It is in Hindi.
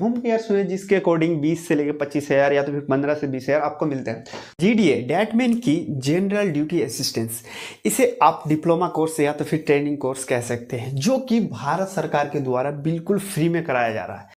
होम केयर सुने जिसके अकॉर्डिंग 20 से लेकर पच्चीस हज़ार या तो फिर 15 से बीस हज़ार आपको मिलते हैं जीडीए डैट मीन की जनरल ड्यूटी असिस्टेंस इसे आप डिप्लोमा कोर्स या तो फिर ट्रेनिंग कोर्स कह सकते हैं जो कि भारत सरकार के द्वारा बिल्कुल फ्री में कराया जा रहा है